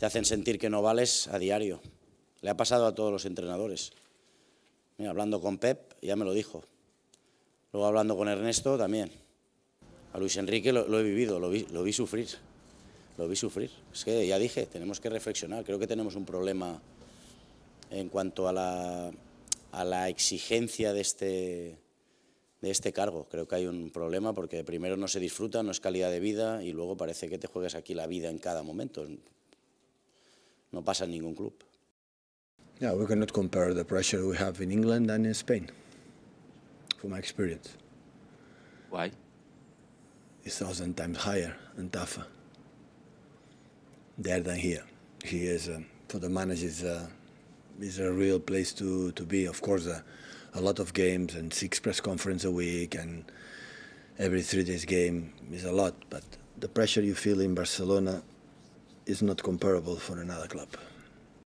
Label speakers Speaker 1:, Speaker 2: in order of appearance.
Speaker 1: te hacen sentir que no vales a diario. Le ha pasado a todos los entrenadores. hablando con Pep, ya me lo dijo. Luego hablando con Ernesto también. A Luis Enrique lo, he vivido, lo vi, sufrir. Lo vi sufrir. Es que ya dije, tenemos que reflexionar. Creo que tenemos un problema en cuanto a la, exigencia de este, de este cargo. Creo que hay un problema porque primero no se disfruta, no es calidad de vida y luego parece que te juegas aquí la vida en cada momento. no pasa en ningún club.
Speaker 2: Yeah, we cannot compare the pressure we have in England and in Spain, from my experience. Why? It's thousand times higher and tougher there than here. Here is, um, for the managers, uh, is a real place to, to be. Of course, uh, a lot of games and six press conference a week and every three days game is a lot. But the pressure you feel in Barcelona is not comparable for another club.